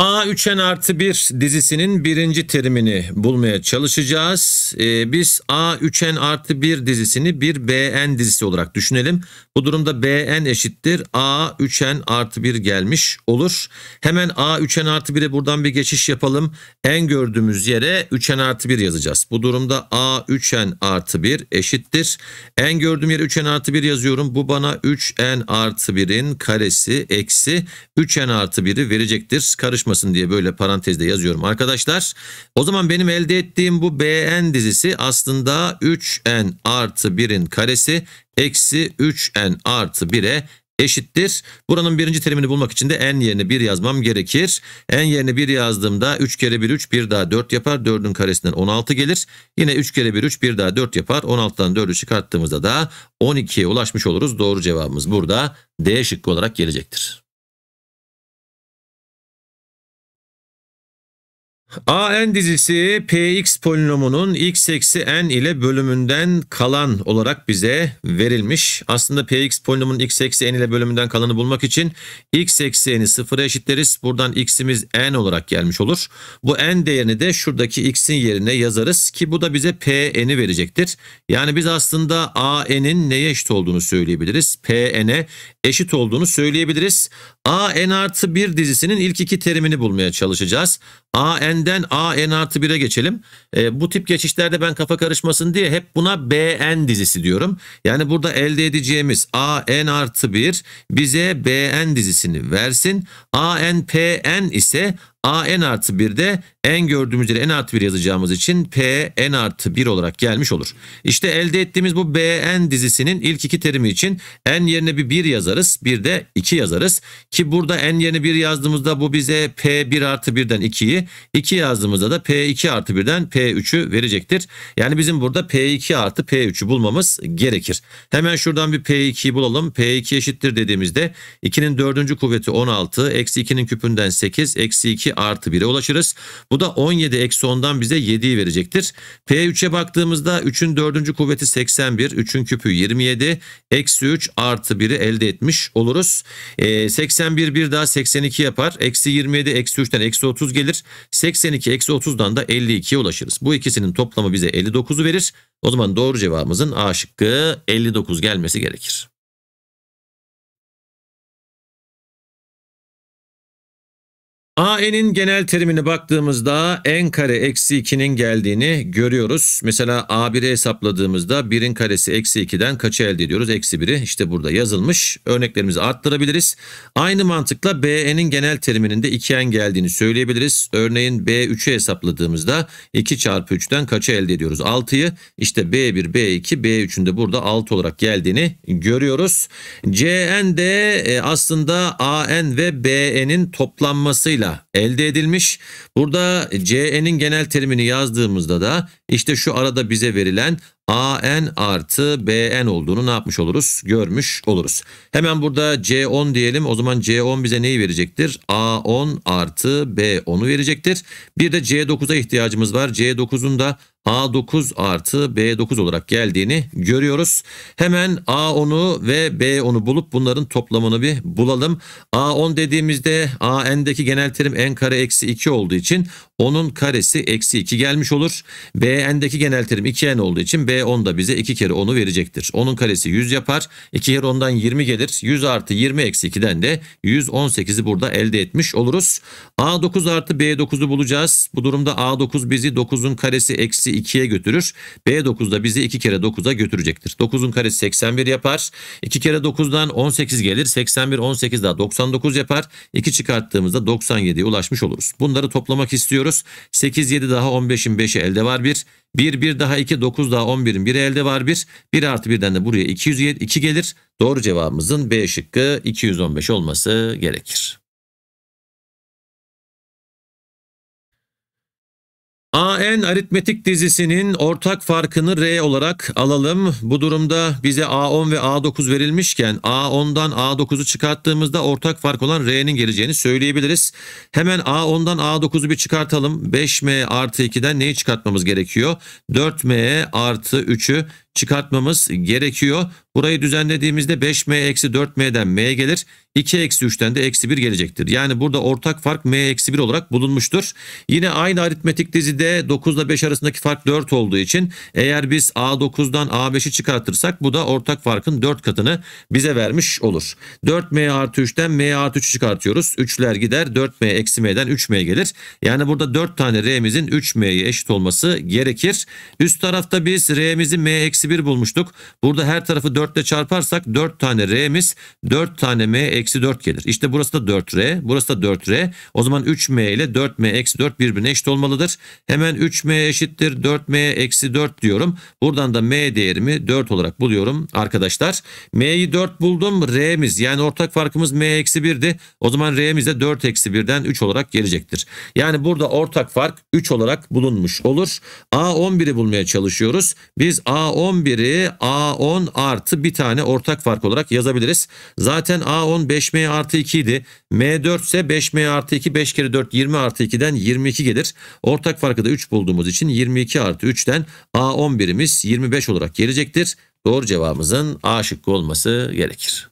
A3N artı 1 dizisinin birinci terimini bulmaya çalışacağız. Ee, biz A3N artı 1 dizisini bir BN dizisi olarak düşünelim. Bu durumda BN eşittir A3N artı 1 gelmiş olur. Hemen A3N artı 1'e buradan bir geçiş yapalım. En gördüğümüz yere 3N artı 1 yazacağız. Bu durumda A3N artı 1 eşittir. En gördüğüm yere 3N artı 1 yazıyorum. Bu bana 3N artı 1'in karesi eksi 3N artı 1'i verecektir. Karış karışmasın diye böyle parantezde yazıyorum arkadaşlar. O zaman benim elde ettiğim bu Bn dizisi aslında 3n artı 1'in karesi eksi 3n artı 1'e eşittir. Buranın birinci terimini bulmak için de n yerine 1 yazmam gerekir. n yerine 1 yazdığımda 3 kere 1 3 1 daha 4 yapar. 4'ün karesinden 16 gelir. Yine 3 kere 1 3 1 daha 4 yapar. 16'dan 4'ü çıkarttığımızda da 12'ye ulaşmış oluruz. Doğru cevabımız burada D şıkkı olarak gelecektir. AN dizisi PX polinomunun x eksi n ile bölümünden kalan olarak bize verilmiş. Aslında PX polinomunun x eksi n ile bölümünden kalanı bulmak için x eksi n'i sıfıra eşitleriz. Buradan x'imiz n olarak gelmiş olur. Bu n değerini de şuradaki x'in yerine yazarız ki bu da bize pn'i verecektir. Yani biz aslında AN'in neye eşit olduğunu söyleyebiliriz. PN'e eşit olduğunu söyleyebiliriz. A n artı 1 dizisinin ilk iki terimini bulmaya çalışacağız. A n'den A n artı 1'e geçelim. E, bu tip geçişlerde ben kafa karışmasın diye hep buna B n dizisi diyorum. Yani burada elde edeceğimiz A n artı 1 bize B n dizisini versin. A n P n ise A n artı 1 de n gördüğümüz yere n artı 1 yazacağımız için P n artı 1 olarak gelmiş olur. İşte elde ettiğimiz bu BN dizisinin ilk iki terimi için n yerine bir 1 yazarız. Bir de 2 yazarız. Ki burada n yerine 1 yazdığımızda bu bize P1 artı 1'den 2'yi 2 yazdığımızda da P2 artı 1'den P3'ü verecektir. Yani bizim burada P2 artı P3'ü bulmamız gerekir. Hemen şuradan bir P2'yi bulalım. P2 eşittir dediğimizde 2'nin 4. kuvveti 16, eksi 2'nin küpünden 8, eksi 2 artı 1'e ulaşırız. Bu da 17 eksi 10'dan bize 7'yi verecektir. P3'e baktığımızda 3'ün 4. kuvveti 81, 3'ün küpü 27, eksi 3 artı 1'i elde etmiş oluruz. E, ee, 81 bir daha 82 yapar. Eksi 27 eksi 3'ten eksi 30 gelir. 82 eksi 30'dan da 52'ye ulaşırız. Bu ikisinin toplamı bize 59'u verir. O zaman doğru cevabımızın A şıkkı 59 gelmesi gerekir. AN'in genel terimine baktığımızda n kare eksi 2'nin geldiğini görüyoruz. Mesela A1'i hesapladığımızda 1'in karesi eksi 2'den kaçı elde ediyoruz? Eksi 1'i işte burada yazılmış. Örneklerimizi arttırabiliriz. Aynı mantıkla BN'in genel teriminin de 2n geldiğini söyleyebiliriz. Örneğin B3'ü hesapladığımızda 2 çarpı 3'ten kaçı elde ediyoruz? 6'yı işte B1, B2, B3'ün de burada 6 olarak geldiğini görüyoruz. CN de e, aslında AN ve BN'in toplanmasıyla yoluyla elde edilmiş. Burada CE'nin genel terimini yazdığımızda da işte şu arada bize verilen AN artı BN olduğunu ne yapmış oluruz? Görmüş oluruz. Hemen burada C10 diyelim. O zaman C10 bize neyi verecektir? A10 artı B10'u verecektir. Bir de C9'a ihtiyacımız var. C9'un da A9 artı B9 olarak geldiğini görüyoruz. Hemen A10'u ve B10'u bulup bunların toplamını bir bulalım. A10 dediğimizde AN'deki genel terim N kare eksi 2 olduğu için 10'un karesi eksi 2 gelmiş olur. Bn'deki genel terim 2n olduğu için B10 da bize 2 kere 10'u verecektir. 10'un karesi 100 yapar. 2 kere 10'dan 20 gelir. 100 artı 20 eksi 2'den de 118'i burada elde etmiş oluruz. A9 artı B9'u bulacağız. Bu durumda A9 bizi 9'un karesi eksi 2'ye götürür. B9 da bizi 2 kere 9'a götürecektir. 9'un karesi 81 yapar. 2 kere 9'dan 18 gelir. 81, 18 daha 99 yapar. 2 çıkarttığımızda 97'ye ulaşmış oluruz. Bunları toplamak istiyorum ediyoruz. 8 7 daha 15'in 5'i elde var 1. 1 1 daha 2 9 daha 11'in 1'i elde var 1. 1 artı 1'den de buraya 2 gelir. Doğru cevabımızın B şıkkı 215 olması gerekir. AN aritmetik dizisinin ortak farkını R olarak alalım. Bu durumda bize A10 ve A9 verilmişken A10'dan A9'u çıkarttığımızda ortak fark olan R'nin geleceğini söyleyebiliriz. Hemen A10'dan A9'u bir çıkartalım. 5M artı 2'den neyi çıkartmamız gerekiyor? 4M artı 3'ü çıkartmamız gerekiyor. Burayı düzenlediğimizde 5m eksi 4m'den m gelir. 2 eksi 3'ten de eksi 1 gelecektir. Yani burada ortak fark m eksi 1 olarak bulunmuştur. Yine aynı aritmetik dizide 9 ile 5 arasındaki fark 4 olduğu için eğer biz a9'dan a5'i çıkartırsak bu da ortak farkın 4 katını bize vermiş olur. 4m artı 3'ten m artı 3'ü çıkartıyoruz. 3'ler gider 4m eksi m'den 3m gelir. Yani burada 4 tane r'mizin 3m'ye eşit olması gerekir. Üst tarafta biz r'mizi m eksi eksi 1 bulmuştuk. Burada her tarafı 4 ile çarparsak 4 tane R'miz 4 tane M eksi 4 gelir. İşte burası da 4R. Burası da 4R. O zaman 3M ile 4M eksi 4 birbirine eşit olmalıdır. Hemen 3M eşittir 4M eksi 4 diyorum. Buradan da M değerimi 4 olarak buluyorum arkadaşlar. M'yi 4 buldum. R'miz yani ortak farkımız M eksi 1'di. O zaman R'miz de 4 eksi 1'den 3 olarak gelecektir. Yani burada ortak fark 3 olarak bulunmuş olur. A11'i bulmaya çalışıyoruz. Biz A11 11'i A10 artı bir tane ortak fark olarak yazabiliriz. Zaten A10 5M artı 2 idi. M4 ise 5M artı 2 5 kere 4 20 artı 2'den 22 gelir. Ortak farkı da 3 bulduğumuz için 22 artı 3'ten A11'imiz 25 olarak gelecektir. Doğru cevabımızın A şıkkı olması gerekir.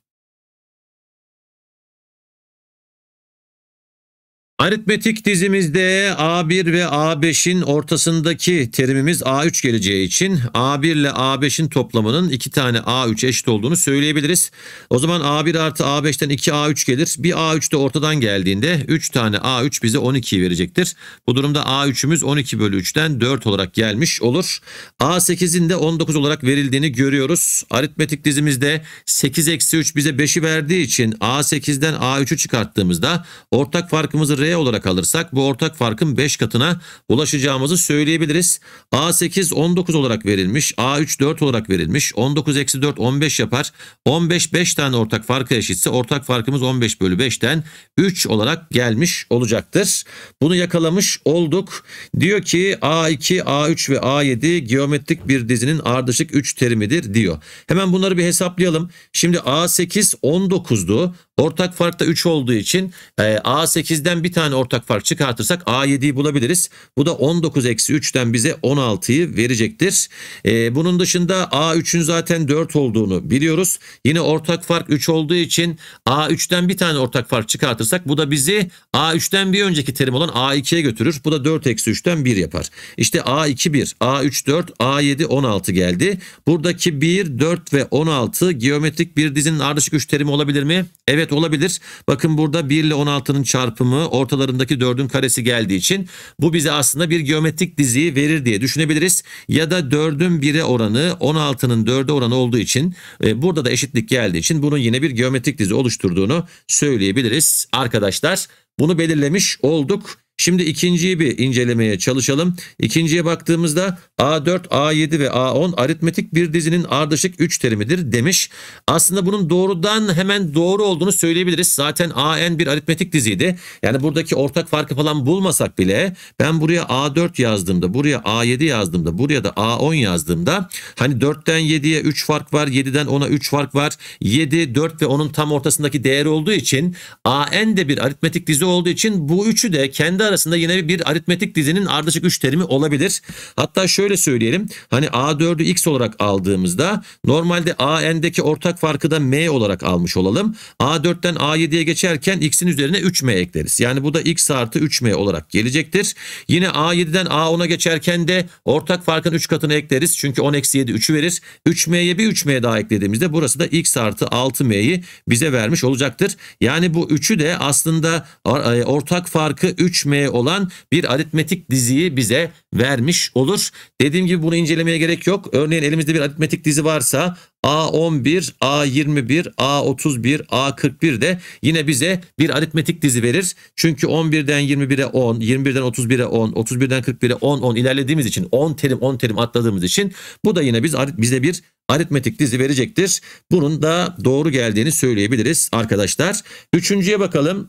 Aritmetik dizimizde A1 ve A5'in ortasındaki terimimiz A3 geleceği için A1 ile A5'in toplamının iki tane A3 eşit olduğunu söyleyebiliriz. O zaman A1 artı A5'ten 2 A3 gelir. Bir A3 de ortadan geldiğinde 3 tane A3 bize 12'yi verecektir. Bu durumda A3'ümüz 12 bölü 3'ten 4 olarak gelmiş olur. A8'in de 19 olarak verildiğini görüyoruz. Aritmetik dizimizde 8 eksi 3 bize 5'i verdiği için A8'den A3'ü çıkarttığımızda ortak farkımızı R TL olarak alırsak bu ortak farkın 5 katına ulaşacağımızı söyleyebiliriz. A8 19 olarak verilmiş, A3 4 olarak verilmiş, 19 eksi 4 15 yapar. 15 5 tane ortak farka eşitse ortak farkımız 15 bölü 5'ten 3 olarak gelmiş olacaktır. Bunu yakalamış olduk. Diyor ki A2, A3 ve A7 geometrik bir dizinin ardışık 3 terimidir diyor. Hemen bunları bir hesaplayalım. Şimdi A8 19'du. Ortak farkta 3 olduğu için e, A8'den bir tane ortak fark çıkartırsak A7'yi bulabiliriz. Bu da 19 eksi 3'ten bize 16'yı verecektir. E, bunun dışında A3'ün zaten 4 olduğunu biliyoruz. Yine ortak fark 3 olduğu için A3'ten bir tane ortak fark çıkartırsak bu da bizi A3'ten bir önceki terim olan A2'ye götürür. Bu da 4 eksi 3'ten 1 yapar. İşte A2 1, A3 4, A7 16 geldi. Buradaki 1, 4 ve 16 geometrik bir dizinin ardışık 3 terimi olabilir mi? Evet Evet olabilir. Bakın burada 1 ile 16'nın çarpımı ortalarındaki 4'ün karesi geldiği için bu bize aslında bir geometrik diziyi verir diye düşünebiliriz. Ya da 4'ün 1'e oranı 16'nın 4'e oranı olduğu için e, burada da eşitlik geldiği için bunun yine bir geometrik dizi oluşturduğunu söyleyebiliriz arkadaşlar. Bunu belirlemiş olduk. Şimdi ikinciyi bir incelemeye çalışalım. İkinciye baktığımızda A4, A7 ve A10 aritmetik bir dizinin ardışık 3 terimidir demiş. Aslında bunun doğrudan hemen doğru olduğunu söyleyebiliriz. Zaten AN bir aritmetik diziydi. Yani buradaki ortak farkı falan bulmasak bile ben buraya A4 yazdığımda, buraya A7 yazdığımda, buraya da A10 yazdığımda hani 4'ten 7'ye 3 fark var, 7'den 10'a 3 fark var. 7, 4 ve 10'un tam ortasındaki değer olduğu için AN de bir aritmetik dizi olduğu için bu üçü de kendi arasında yine bir aritmetik dizinin ardışık 3 terimi olabilir. Hatta şöyle söyleyelim. Hani A4'ü X olarak aldığımızda normalde AN'deki ortak farkı da M olarak almış olalım. A4'ten A7'ye geçerken X'in üzerine 3M ekleriz. Yani bu da X artı 3M olarak gelecektir. Yine A7'den A10'a geçerken de ortak farkın 3 katını ekleriz. Çünkü 10 eksi 7 3'ü verir. 3M'ye bir 3M daha eklediğimizde burası da X artı 6M'yi bize vermiş olacaktır. Yani bu 3'ü de aslında e, ortak farkı 3M e olan bir aritmetik diziyi bize vermiş olur. Dediğim gibi bunu incelemeye gerek yok. Örneğin elimizde bir aritmetik dizi varsa A11, A21, A31, A41 de yine bize bir aritmetik dizi verir. Çünkü 11'den 21'e 10, 21'den 31'e 10, 31'den 41'e 10, 10 ilerlediğimiz için 10 terim 10 terim atladığımız için bu da yine biz bize bir aritmetik dizi verecektir. Bunun da doğru geldiğini söyleyebiliriz arkadaşlar. Üçüncüye bakalım.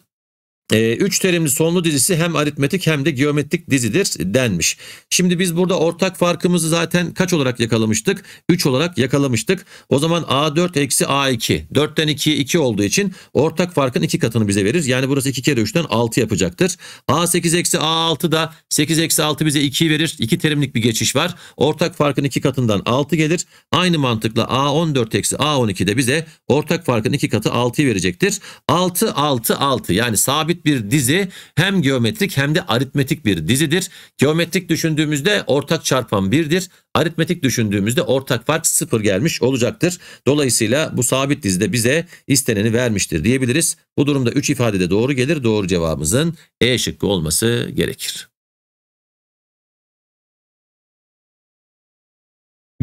E, üç terimli sonlu dizisi hem aritmetik hem de geometrik dizidir denmiş. Şimdi biz burada ortak farkımızı zaten kaç olarak yakalamıştık? 3 olarak yakalamıştık. O zaman A4 eksi A2. 4'ten 2 2 olduğu için ortak farkın 2 katını bize verir. Yani burası 2 kere 3'ten 6 yapacaktır. A8 eksi A6 da 8 eksi 6 bize 2 verir. 2 terimlik bir geçiş var. Ortak farkın 2 katından 6 gelir. Aynı mantıkla A14 eksi A12 de bize ortak farkın 2 katı 6'yı verecektir. 6 6 6 yani sabit sabit bir dizi hem geometrik hem de aritmetik bir dizidir. Geometrik düşündüğümüzde ortak çarpan 1'dir. Aritmetik düşündüğümüzde ortak fark 0 gelmiş olacaktır. Dolayısıyla bu sabit dizide bize isteneni vermiştir diyebiliriz. Bu durumda 3 ifade de doğru gelir. Doğru cevabımızın E şıkkı olması gerekir.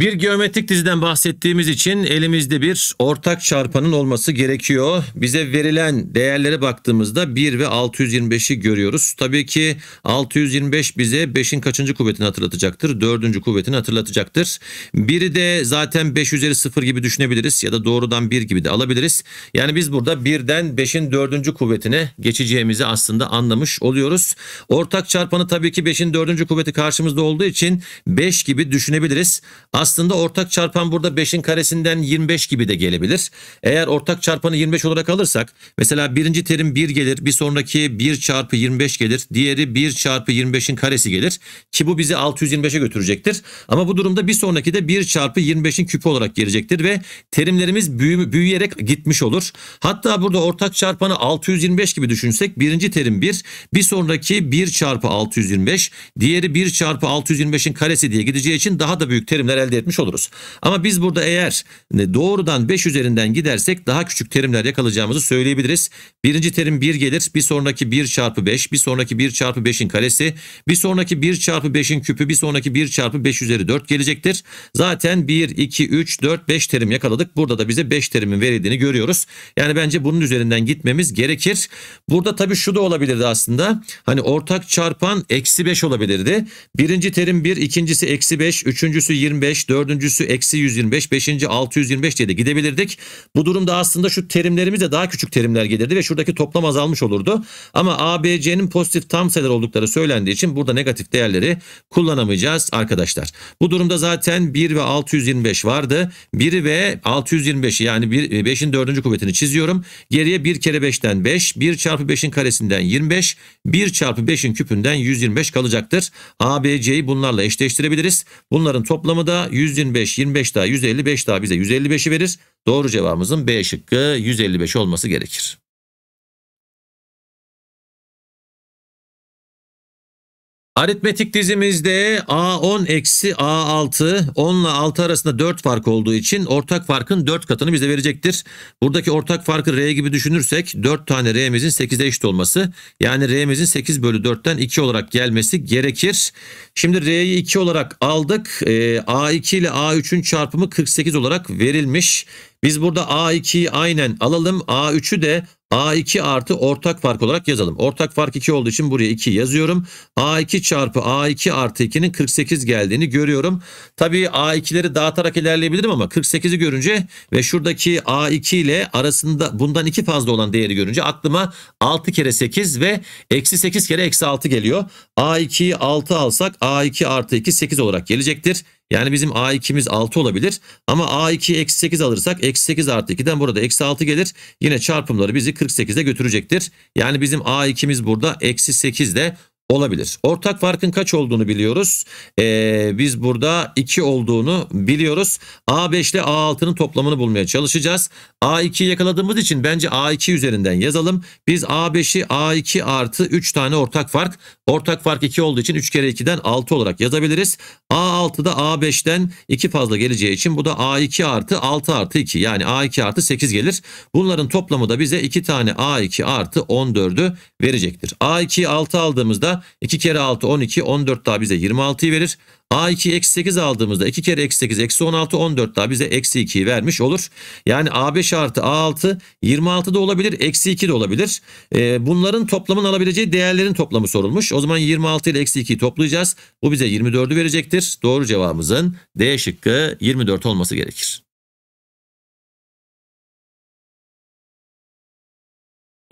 Bir geometrik diziden bahsettiğimiz için elimizde bir ortak çarpanın olması gerekiyor. Bize verilen değerlere baktığımızda 1 ve 625'i görüyoruz. Tabii ki 625 bize 5'in kaçıncı kuvvetini hatırlatacaktır? 4. kuvvetini hatırlatacaktır. Biri de zaten 5 üzeri 0 gibi düşünebiliriz ya da doğrudan 1 gibi de alabiliriz. Yani biz burada 1'den 5'in 4. kuvvetine geçeceğimizi aslında anlamış oluyoruz. Ortak çarpanı tabii ki 5'in 4. kuvveti karşımızda olduğu için 5 gibi düşünebiliriz. Aslında aslında ortak çarpan burada 5'in karesinden 25 gibi de gelebilir. Eğer ortak çarpanı 25 olarak alırsak mesela birinci terim 1 gelir bir sonraki 1 çarpı 25 gelir. Diğeri 1 çarpı 25'in karesi gelir ki bu bizi 625'e götürecektir. Ama bu durumda bir sonraki de 1 çarpı 25'in küpü olarak gelecektir ve terimlerimiz büyü, büyüyerek gitmiş olur. Hatta burada ortak çarpanı 625 gibi düşünsek birinci terim 1 bir sonraki 1 çarpı 625 diğeri 1 çarpı 625'in karesi diye gideceği için daha da büyük terimler elde etmiş oluruz. Ama biz burada eğer e, doğrudan 5 üzerinden gidersek daha küçük terimler yakalayacağımızı söyleyebiliriz. Birinci terim 1 gelir. Bir sonraki 1 çarpı 5. Bir sonraki 1 çarpı 5'in karesi. Bir sonraki 1 çarpı 5'in küpü. Bir sonraki 1 çarpı 5 üzeri 4 gelecektir. Zaten 1, 2, 3, 4, 5 terim yakaladık. Burada da bize 5 terimin verildiğini görüyoruz. Yani bence bunun üzerinden gitmemiz gerekir. Burada tabii şu da olabilirdi aslında. Hani ortak çarpan eksi 5 olabilirdi. Birinci terim 1, ikincisi eksi 5, üçüncüsü 25, 125, dördüncüsü eksi 125, beşinci 625 diye de gidebilirdik. Bu durumda aslında şu terimlerimiz de daha küçük terimler gelirdi ve şuradaki toplam azalmış olurdu. Ama ABC'nin pozitif tam sayılar oldukları söylendiği için burada negatif değerleri kullanamayacağız arkadaşlar. Bu durumda zaten 1 ve 625 vardı. 1 ve 625'i yani 5'in e, dördüncü kuvvetini çiziyorum. Geriye 1 kere 5'ten 5, 1 çarpı 5'in karesinden 25, 1 çarpı 5'in küpünden 125 kalacaktır. A, bunlarla eşleştirebiliriz. Bunların toplamı da 125, 25 daha 155 daha bize 155'i verir. Doğru cevabımızın B şıkkı 155 olması gerekir. Aritmetik dizimizde A10 eksi A6 10 ile 6 arasında 4 fark olduğu için ortak farkın 4 katını bize verecektir. Buradaki ortak farkı R gibi düşünürsek 4 tane R'mizin 8'e eşit olması yani R'mizin 8 bölü 4'ten 2 olarak gelmesi gerekir. Şimdi R'yi 2 olarak aldık. Ee, A2 ile A3'ün çarpımı 48 olarak verilmiş. Biz burada A2'yi aynen alalım. A3'ü de A2 artı ortak fark olarak yazalım. Ortak fark 2 olduğu için buraya 2 yazıyorum. A2 çarpı A2 artı 2'nin 48 geldiğini görüyorum. Tabii A2'leri dağıtarak ilerleyebilirim ama 48'i görünce ve şuradaki A2 ile arasında bundan 2 fazla olan değeri görünce aklıma 6 kere 8 ve eksi 8 kere eksi 6 geliyor. A2'yi 6 alsak A2 artı 2 8 olarak gelecektir. Yani bizim A2'miz 6 olabilir ama A2 eksi 8 alırsak eksi 8 artı 2'den burada eksi 6 gelir. Yine çarpımları bizi 48'e götürecektir. Yani bizim A2'miz burada eksi 8 de olabilir. Ortak farkın kaç olduğunu biliyoruz. Ee, biz burada 2 olduğunu biliyoruz. A5 ile A6'nın toplamını bulmaya çalışacağız. A2'yi yakaladığımız için bence A2 üzerinden yazalım. Biz A5'i A2 artı 3 tane ortak fark. Ortak fark 2 olduğu için 3 kere 2'den 6 olarak yazabiliriz. A6'da A5'ten 2 fazla geleceği için bu da A2 artı 6 artı 2 yani A2 artı 8 gelir. Bunların toplamı da bize 2 tane A2 artı 14'ü verecektir. A2'yi 6 aldığımızda 2 kere 6 12 14 daha bize 26'yı verir. A2 eksi 8 aldığımızda 2 kere eksi 8 eksi 16 14 daha bize eksi 2'yi vermiş olur. Yani A5 artı A6 26 da olabilir eksi 2 de olabilir. E, bunların toplamın alabileceği değerlerin toplamı sorulmuş. O zaman 26 ile eksi 2'yi toplayacağız. Bu bize 24'ü verecektir. Doğru cevabımızın D şıkkı 24 olması gerekir.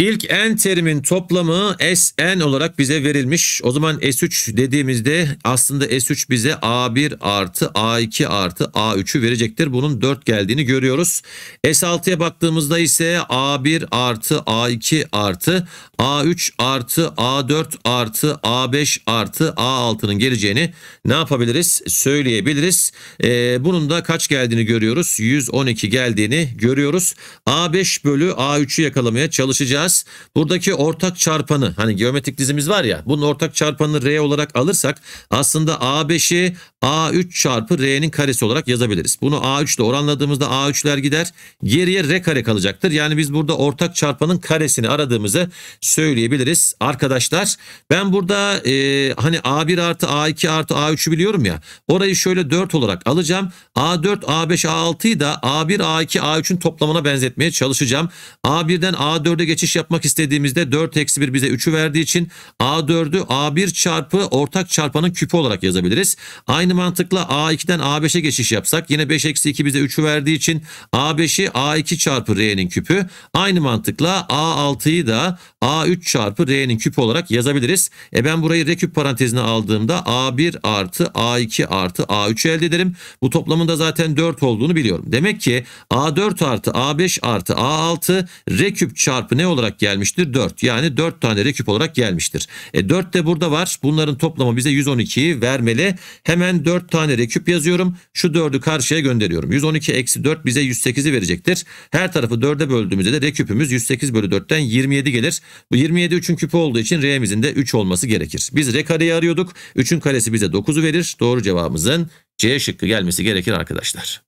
İlk n terimin toplamı Sn olarak bize verilmiş. O zaman S3 dediğimizde aslında S3 bize A1 artı A2 artı A3'ü verecektir. Bunun 4 geldiğini görüyoruz. S6'ya baktığımızda ise A1 artı A2 artı A3 artı A4 artı A5 artı A6'nın geleceğini ne yapabiliriz? Söyleyebiliriz. Ee, bunun da kaç geldiğini görüyoruz. 112 geldiğini görüyoruz. A5 bölü A3'ü yakalamaya çalışacağız. Buradaki ortak çarpanı hani geometrik dizimiz var ya bunun ortak çarpanını R olarak alırsak aslında A5'i A3 çarpı R'nin karesi olarak yazabiliriz. Bunu A3 ile oranladığımızda A3'ler gider. Geriye R kare kalacaktır. Yani biz burada ortak çarpanın karesini aradığımızı söyleyebiliriz. Arkadaşlar ben burada e, hani A1 artı A2 artı A3'ü biliyorum ya. Orayı şöyle 4 olarak alacağım. A4, A5, A6'yı da A1, A2, A3'ün toplamına benzetmeye çalışacağım. A1'den A4'e geçiş yapmak istediğimizde 4 eksi 1 bize 3'ü verdiği için A4'ü A1 çarpı ortak çarpanın küpü olarak yazabiliriz. Aynı mantıkla A2'den A5'e geçiş yapsak yine 5 eksi 2 bize 3'ü verdiği için A5'i A2 çarpı R'nin küpü. Aynı mantıkla A6'yı da A A3 çarpı R'nin küpü olarak yazabiliriz. E ben burayı R küp parantezine aldığımda A1 artı A2 artı a 3 elde ederim. Bu toplamında zaten 4 olduğunu biliyorum. Demek ki A4 artı A5 artı A6 R küp çarpı ne olarak gelmiştir? 4. Yani 4 tane R küp olarak gelmiştir. E 4 de burada var. Bunların toplamı bize 112'yi vermeli. Hemen 4 tane R küp yazıyorum. Şu 4'ü karşıya gönderiyorum. 112 eksi 4 bize 108'i verecektir. Her tarafı 4'e böldüğümüzde de R küpümüz 108 bölü 4'ten 27 gelir. Bu 27 3'ün küpü olduğu için R'mizin de 3 olması gerekir. Biz R kareyi arıyorduk. 3'ün karesi bize 9'u verir. Doğru cevabımızın C şıkkı gelmesi gerekir arkadaşlar.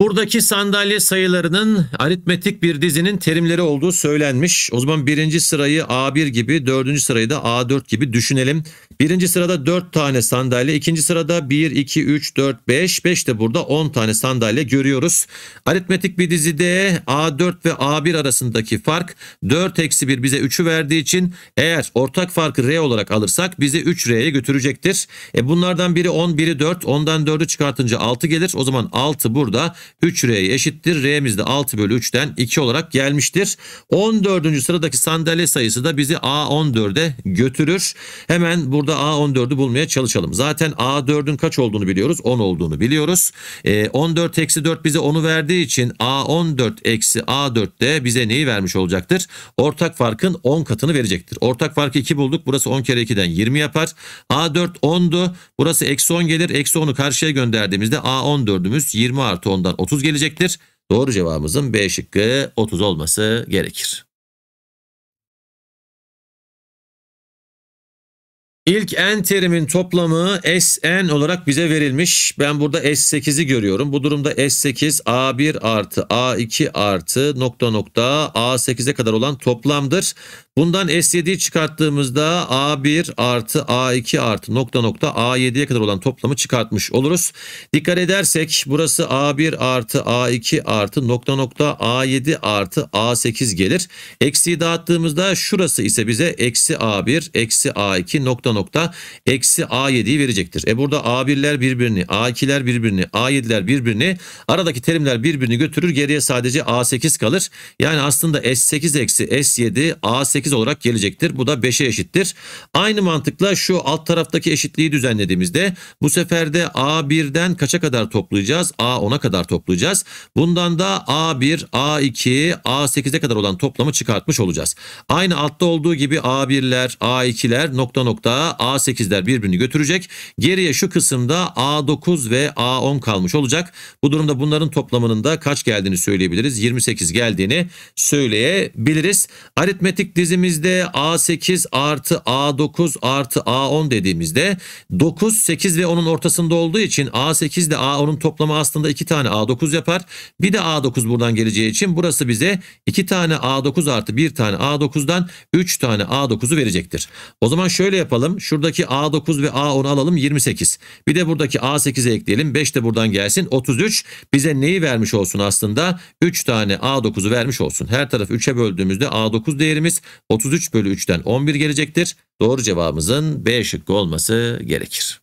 Buradaki sandalye sayılarının aritmetik bir dizinin terimleri olduğu söylenmiş. O zaman birinci sırayı A1 gibi, dördüncü sırayı da A4 gibi düşünelim. Birinci sırada 4 tane sandalye, ikinci sırada 1, 2, 3, 4, 5, 5 de burada 10 tane sandalye görüyoruz. Aritmetik bir dizide A4 ve A1 arasındaki fark 4 eksi 1 bize 3'ü verdiği için eğer ortak farkı R olarak alırsak bizi 3R'ye götürecektir. E bunlardan biri 10, biri 4, ondan 4'ü çıkartınca 6 gelir. O zaman 6 burada 3R eşittir. R'miz de 6 bölü 3'ten 2 olarak gelmiştir. 14. sıradaki sandalye sayısı da bizi A14'e götürür. Hemen burada A14'ü bulmaya çalışalım. Zaten A4'ün kaç olduğunu biliyoruz? 10 olduğunu biliyoruz. E, 14 eksi 4 bize 10'u verdiği için A14 eksi A4 de bize neyi vermiş olacaktır? Ortak farkın 10 katını verecektir. Ortak farkı 2 bulduk. Burası 10 kere 2'den 20 yapar. A4 10'du. Burası eksi 10 gelir. Eksi 10'u karşıya gönderdiğimizde A14'ümüz 20 artı 10'dan 30 gelecektir. Doğru cevabımızın B şıkkı 30 olması gerekir. İlk n terimin toplamı Sn olarak bize verilmiş. Ben burada S8'i görüyorum. Bu durumda S8 A1 artı A2 artı nokta nokta A8'e kadar olan toplamdır. Bundan S7'yi çıkarttığımızda A1 artı A2 artı nokta nokta A7'ye kadar olan toplamı çıkartmış oluruz. Dikkat edersek burası A1 artı A2 artı nokta nokta A7 artı A8 gelir. Eksiyi dağıttığımızda şurası ise bize eksi A1 eksi A2 nokta nokta eksi A7'yi verecektir. E burada A1'ler birbirini A2'ler birbirini A7'ler birbirini aradaki terimler birbirini götürür geriye sadece A8 kalır. Yani aslında S8 eksi S7 A8 8 olarak gelecektir. Bu da 5'e eşittir. Aynı mantıkla şu alt taraftaki eşitliği düzenlediğimizde bu sefer de A1'den kaça kadar toplayacağız? A10'a kadar toplayacağız. Bundan da A1, A2, A8'e kadar olan toplamı çıkartmış olacağız. Aynı altta olduğu gibi A1'ler, A2'ler nokta nokta A8'ler birbirini götürecek. Geriye şu kısımda A9 ve A10 kalmış olacak. Bu durumda bunların toplamının da kaç geldiğini söyleyebiliriz. 28 geldiğini söyleyebiliriz. Aritmetik dizi analizimizde A8 artı A9 artı A10 dediğimizde 9, 8 ve 10'un ortasında olduğu için A8 ile A10'un toplamı aslında 2 tane A9 yapar. Bir de A9 buradan geleceği için burası bize 2 tane A9 artı 1 tane A9'dan 3 tane A9'u verecektir. O zaman şöyle yapalım. Şuradaki A9 ve A10'u alalım 28. Bir de buradaki A8'e ekleyelim. 5 de buradan gelsin 33. Bize neyi vermiş olsun aslında? 3 tane A9'u vermiş olsun. Her tarafı 3'e böldüğümüzde A9 değerimiz 33 bölü 3'ten 11 gelecektir. Doğru cevabımızın B şıkkı olması gerekir.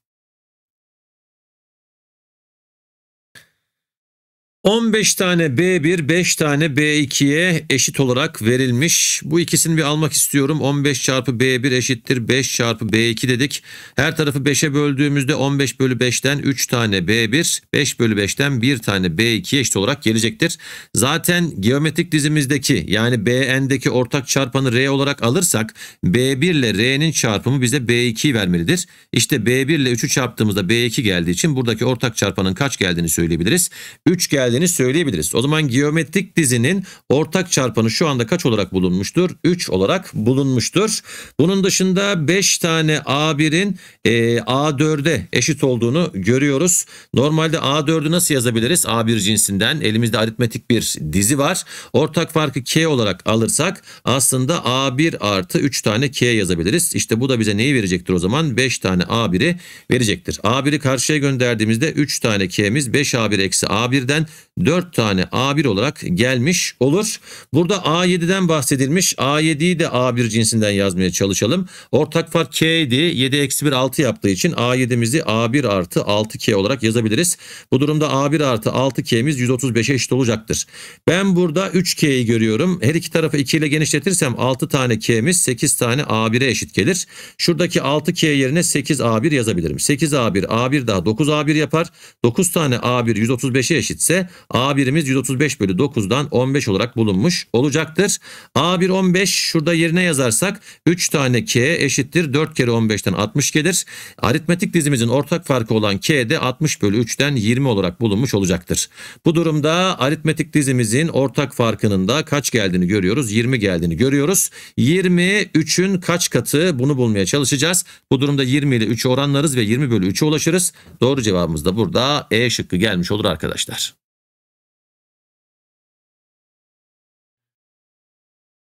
15 tane B1, 5 tane B2'ye eşit olarak verilmiş. Bu ikisini bir almak istiyorum. 15 çarpı B1 eşittir 5 çarpı B2 dedik. Her tarafı 5'e böldüğümüzde 15 bölü 5'ten 3 tane B1, 5 bölü 5'ten 1 tane B2 eşit olarak gelecektir. Zaten geometrik dizimizdeki yani BN'deki ortak çarpanı R olarak alırsak B1 ile R'nin çarpımı bize B2 vermelidir. İşte B1 ile 3'ü çarptığımızda B2 geldiği için buradaki ortak çarpanın kaç geldiğini söyleyebiliriz. 3 geldi geldiğini söyleyebiliriz. O zaman geometrik dizinin ortak çarpanı şu anda kaç olarak bulunmuştur? 3 olarak bulunmuştur. Bunun dışında 5 tane A1'in e, A4'e eşit olduğunu görüyoruz. Normalde A4'ü nasıl yazabiliriz? A1 cinsinden elimizde aritmetik bir dizi var. Ortak farkı K olarak alırsak aslında A1 artı 3 tane K yazabiliriz. İşte bu da bize neyi verecektir o zaman? 5 tane A1'i verecektir. A1'i karşıya gönderdiğimizde 3 tane K'miz 5A1 eksi A1'den 4 tane A1 olarak gelmiş olur. Burada A7'den bahsedilmiş. A7'yi de A1 cinsinden yazmaya çalışalım. Ortak fark K idi. 7 eksi 1 6 yaptığı için A7'mizi A1 artı 6K olarak yazabiliriz. Bu durumda A1 artı 6K'miz 135'e eşit olacaktır. Ben burada 3K'yi görüyorum. Her iki tarafı 2 ile genişletirsem 6 tane K'miz 8 tane A1'e eşit gelir. Şuradaki 6K yerine 8 A1 yazabilirim. 8 A1 A1 daha 9 A1 yapar. 9 tane A1 135'e eşitse de A1'imiz 135 bölü 9'dan 15 olarak bulunmuş olacaktır. A1 15 şurada yerine yazarsak 3 tane K eşittir 4 kere 15'ten 60 gelir. Aritmetik dizimizin ortak farkı olan K de 60 bölü 3'ten 20 olarak bulunmuş olacaktır. Bu durumda aritmetik dizimizin ortak farkının da kaç geldiğini görüyoruz? 20 geldiğini görüyoruz. 23'ün kaç katı bunu bulmaya çalışacağız. Bu durumda 20 ile 3'ü oranlarız ve 20 bölü 3'e ulaşırız. Doğru cevabımız da burada E şıkkı gelmiş olur arkadaşlar.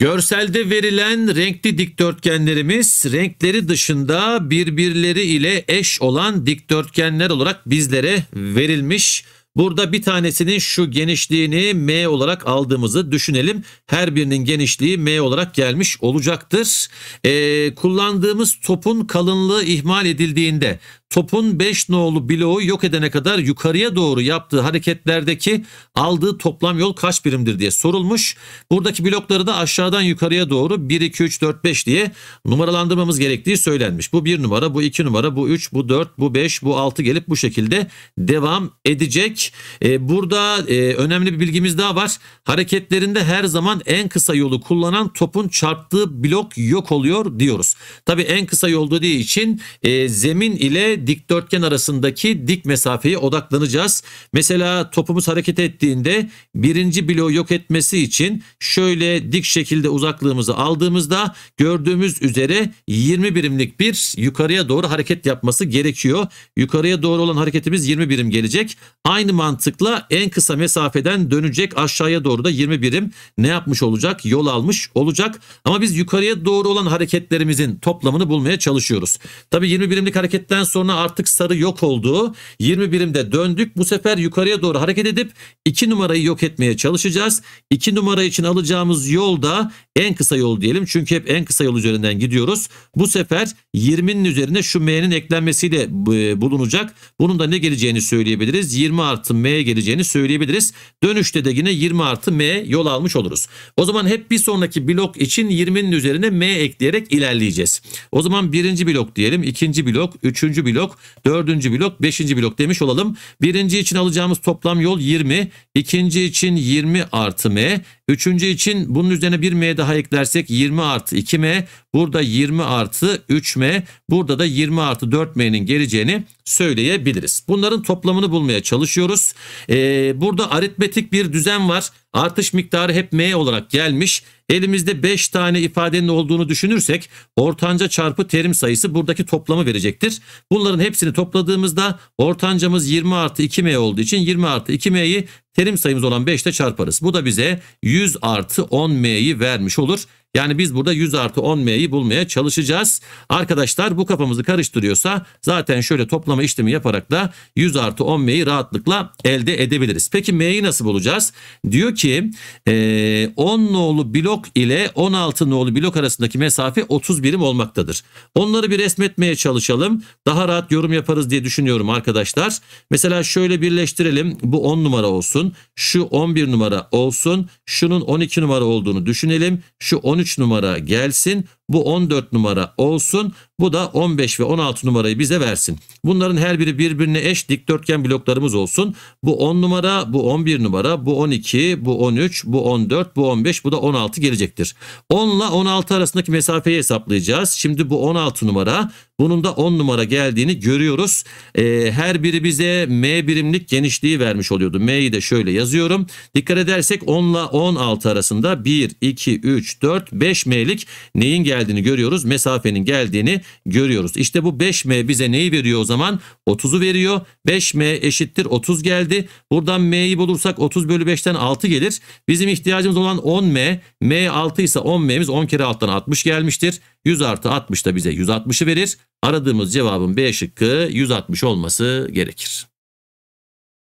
Görselde verilen renkli dikdörtgenlerimiz renkleri dışında birbirleri ile eş olan dikdörtgenler olarak bizlere verilmiş. Burada bir tanesinin şu genişliğini m olarak aldığımızı düşünelim. Her birinin genişliği m olarak gelmiş olacaktır. Ee, kullandığımız topun kalınlığı ihmal edildiğinde topun 5 nolu bloğu yok edene kadar yukarıya doğru yaptığı hareketlerdeki aldığı toplam yol kaç birimdir diye sorulmuş. Buradaki blokları da aşağıdan yukarıya doğru 1, 2, 3, 4, 5 diye numaralandırmamız gerektiği söylenmiş. Bu 1 numara, bu 2 numara, bu 3, bu 4, bu 5, bu 6 gelip bu şekilde devam edecek. Ee, burada e, önemli bir bilgimiz daha var. Hareketlerinde her zaman en kısa yolu kullanan topun çarptığı blok yok oluyor diyoruz. Tabii en kısa yolda diye için e, zemin ile dikdörtgen arasındaki dik mesafeye odaklanacağız. Mesela topumuz hareket ettiğinde birinci bloğu yok etmesi için şöyle dik şekilde uzaklığımızı aldığımızda gördüğümüz üzere 20 birimlik bir yukarıya doğru hareket yapması gerekiyor. Yukarıya doğru olan hareketimiz 20 birim gelecek. Aynı mantıkla en kısa mesafeden dönecek aşağıya doğru da 20 birim ne yapmış olacak? Yol almış olacak. Ama biz yukarıya doğru olan hareketlerimizin toplamını bulmaya çalışıyoruz. Tabi 20 birimlik hareketten sonra Sonra artık sarı yok oldu. 20 birimde döndük. Bu sefer yukarıya doğru hareket edip 2 numarayı yok etmeye çalışacağız. 2 numara için alacağımız yol da en kısa yol diyelim. Çünkü hep en kısa yol üzerinden gidiyoruz. Bu sefer 20'nin üzerine şu M'nin eklenmesiyle e, bulunacak. Bunun da ne geleceğini söyleyebiliriz. 20 artı M geleceğini söyleyebiliriz. Dönüşte de yine 20 artı M yol almış oluruz. O zaman hep bir sonraki blok için 20'nin üzerine M ekleyerek ilerleyeceğiz. O zaman birinci blok diyelim. ikinci blok, üçüncü blok blok, dördüncü blok, beşinci blok demiş olalım. Birinci için alacağımız toplam yol 20, ikinci için 20 artı m, üçüncü için bunun üzerine 1 m daha eklersek 20 artı 2 m, burada 20 artı 3 m, burada da 20 artı 4 m'nin geleceğini söyleyebiliriz. Bunların toplamını bulmaya çalışıyoruz. Ee, burada aritmetik bir düzen var. Artış miktarı hep m olarak gelmiş. Elimizde 5 tane ifadenin olduğunu düşünürsek ortanca çarpı terim sayısı buradaki toplamı verecektir. Bunların hepsini topladığımızda ortancamız 20 artı 2m olduğu için 20 artı 2m'yi terim sayımız olan 5 ile çarparız. Bu da bize 100 artı 10m'yi vermiş olur. Yani biz burada 100 artı 10m'yi bulmaya çalışacağız. Arkadaşlar bu kafamızı karıştırıyorsa zaten şöyle toplama işlemi yaparak da 100 artı 10m'yi rahatlıkla elde edebiliriz. Peki m'yi nasıl bulacağız? Diyor ki 10 e, nolu blok ile 16 nolu blok arasındaki mesafe 30 birim olmaktadır. Onları bir resmetmeye çalışalım. Daha rahat yorum yaparız diye düşünüyorum arkadaşlar. Mesela şöyle birleştirelim. Bu 10 numara olsun. Şu 11 numara olsun. Şunun 12 numara olduğunu düşünelim. Şu 12 13 numara gelsin. Bu 14 numara olsun. Bu da 15 ve 16 numarayı bize versin. Bunların her biri birbirine eş dikdörtgen bloklarımız olsun. Bu 10 numara, bu 11 numara, bu 12, bu 13, bu 14, bu 15, bu da 16 gelecektir. 10 ile 16 arasındaki mesafeyi hesaplayacağız. Şimdi bu 16 numara, bunun da 10 numara geldiğini görüyoruz. Ee, her biri bize M birimlik genişliği vermiş oluyordu. M'yi de şöyle yazıyorum. Dikkat edersek 10 ile 16 arasında 1, 2, 3, 4, 5 M'lik neyin geldiğini geldiğini görüyoruz. Mesafenin geldiğini görüyoruz. İşte bu 5M bize neyi veriyor o zaman? 30'u veriyor. 5M eşittir 30 geldi. Buradan M'yi bulursak 30 bölü 5'ten 6 gelir. Bizim ihtiyacımız olan 10M. M 6 ise 10M'miz 10 kere alttan 60 gelmiştir. 100 artı 60 da bize 160'ı verir. Aradığımız cevabın B şıkkı 160 olması gerekir.